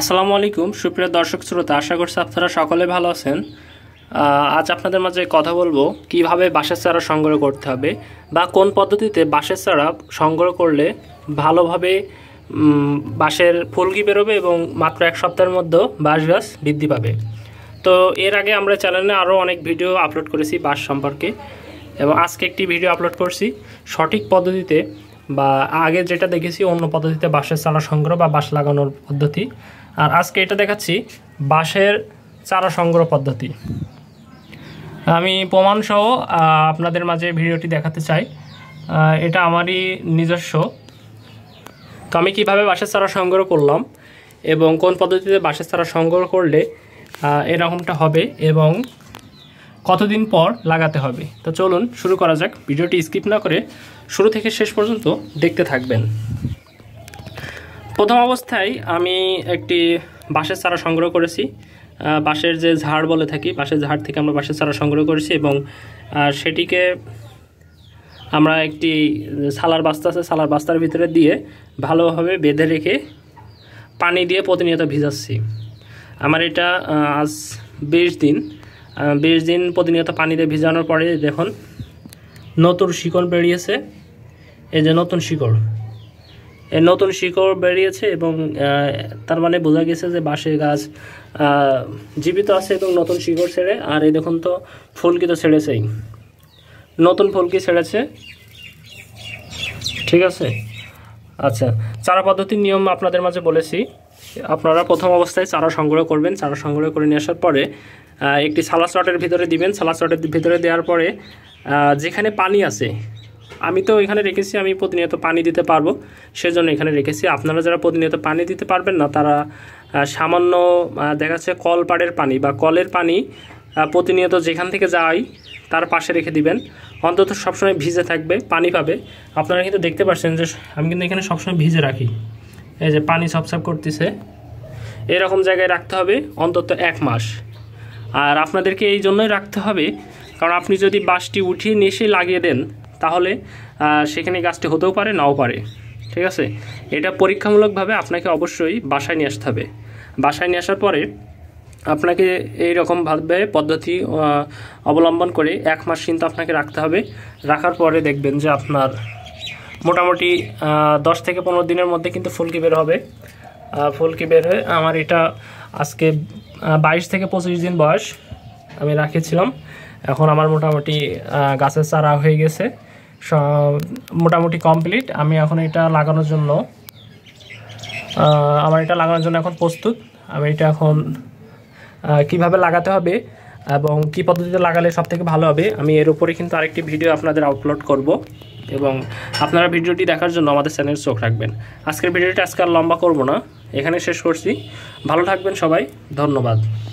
আসসালামু আলাইকুম সুপ্রিয় দর্শক শ্রোতা আশা করছি আপনারা সকলে ভালো আছেন আজ আপনাদের মাঝে কথা বলবো কিভাবে বাঁশের চারা সংগ্রহ করতে হবে বা কোন পদ্ধতিতে বাঁশের চারা সংগ্রহ করলে ভালোভাবে বাঁশের ফুলকি বেরোবে এবং মাত্র এক সপ্তাহের মধ্যে বাঁশ গাছ বৃদ্ধি পাবে তো এর আগে আমরা চ্যানেলে আরও অনেক ভিডিও আপলোড করেছি বাঁশ সম্পর্কে এবং আজকে একটি ভিডিও আপলোড করছি সঠিক পদ্ধতিতে বা আগে যেটা দেখেছি অন্য পদ্ধতিতে বাঁশের চারা সংগ্রহ বা বাঁশ লাগানোর পদ্ধতি আর আজকে এটা দেখাচ্ছি বাঁশের চারা সংগ্রহ পদ্ধতি আমি প্রমাণসহ আপনাদের মাঝে ভিডিওটি দেখাতে চাই এটা আমারই নিজস্ব তো আমি কীভাবে বাঁশের চারা সংগ্রহ করলাম এবং কোন পদ্ধতিতে বাঁশের চারা সংগ্রহ করলে এরকমটা হবে এবং কতদিন পর লাগাতে হবে তো চলুন শুরু করা যাক ভিডিওটি স্কিপ না করে শুরু থেকে শেষ পর্যন্ত দেখতে থাকবেন প্রথম অবস্থায় আমি একটি বাঁশের চারা সংগ্রহ করেছি বাঁশের যে ঝাড় বলে থাকি বাঁশের ঝাড় থেকে আমরা বাঁশের চারা সংগ্রহ করেছি এবং সেটিকে আমরা একটি সালার বাস্তা আছে সালার বাস্তার ভিতরে দিয়ে ভালোভাবে বেঁধে রেখে পানি দিয়ে প্রতিনিয়ত ভিজাচ্ছি আমার এটা আজ বিশ দিন বিশ দিন প্রতিনিয়ত পানিতে ভিজানোর পরে দেখুন নতুন শিকড় বেরিয়েছে এই যে নতুন শিকড় এই নতুন শিকড় বেরিয়েছে এবং তার মানে বোঝা গেছে যে বাঁশের গাছ জীবিত আছে এবং নতুন শিকড় ছেড়ে আর এই দেখুন তো ফুলকি তো ছেড়েছেই নতুন ফুলকি ছেড়েছে ঠিক আছে আচ্ছা চারা পদ্ধতির নিয়ম আপনাদের মাঝে বলেছি আপনারা প্রথম অবস্থায় চারা সংগ্রহ করবেন চারা সংগ্রহ করে নিয়ে আসার পরে একটি সালা চটের ভিতরে দিবেন সালা চটের ভিতরে দেওয়ার পরে যেখানে পানি আছে আমি তো এখানে রেখেছি আমি প্রতিনিয়ত পানি দিতে পারবো সেজন্য এখানে রেখেছি আপনারা যারা প্রতিনিয়ত পানি দিতে পারবেন না তারা সামান্য দেখা যাচ্ছে পাড়ের পানি বা কলের পানি প্রতিনিয়ত যেখান থেকে যাই তার পাশে রেখে দিবেন অন্তত সবসময় ভিজে থাকবে পানি পাবে আপনারা কিন্তু দেখতে পাচ্ছেন যে আমি কিন্তু এখানে সবসময় ভিজে রাখি এই যে পানি সবসাব করতেছে এরকম জায়গায় রাখতে হবে অন্তত এক মাস আর আপনাদেরকে এই জন্যই রাখতে হবে কারণ আপনি যদি বাঁশটি উঠিয়ে নিয়ে লাগিয়ে দেন তাহলে সেখানে গাছটি হতেও পারে নাও পারে ঠিক আছে এটা পরীক্ষামূলকভাবে আপনাকে অবশ্যই বাসায় নিয়ে আসতে হবে বাসায় নিয়ে আসার পরে আপনাকে এই রকমভাবে পদ্ধতি অবলম্বন করে এক মাস কিন্তু আপনাকে রাখতে হবে রাখার পরে দেখবেন যে আপনার মোটামুটি দশ থেকে পনেরো দিনের মধ্যে কিন্তু ফুলকি বের হবে ফুলকি বের হয়ে আমার এটা আজকে বাইশ থেকে পঁচিশ দিন বয়স আমি রাখেছিলাম এখন আমার মোটামুটি গাছের চারা হয়ে গেছে মোটামুটি কমপ্লিট আমি এখন এটা লাগানোর জন্য আমার এটা লাগানোর জন্য এখন প্রস্তুত আমি এটা এখন কিভাবে লাগাতে হবে এবং কি পদ্ধতিতে লাগালে সব থেকে ভালো হবে আমি এর উপরে কিন্তু আরেকটি ভিডিও আপনাদের আপলোড করব এবং আপনারা ভিডিওটি দেখার জন্য আমাদের চ্যানেল চোখ রাখবেন আজকের ভিডিওটি আজকে লম্বা করব না এখানে শেষ করছি ভালো থাকবেন সবাই ধন্যবাদ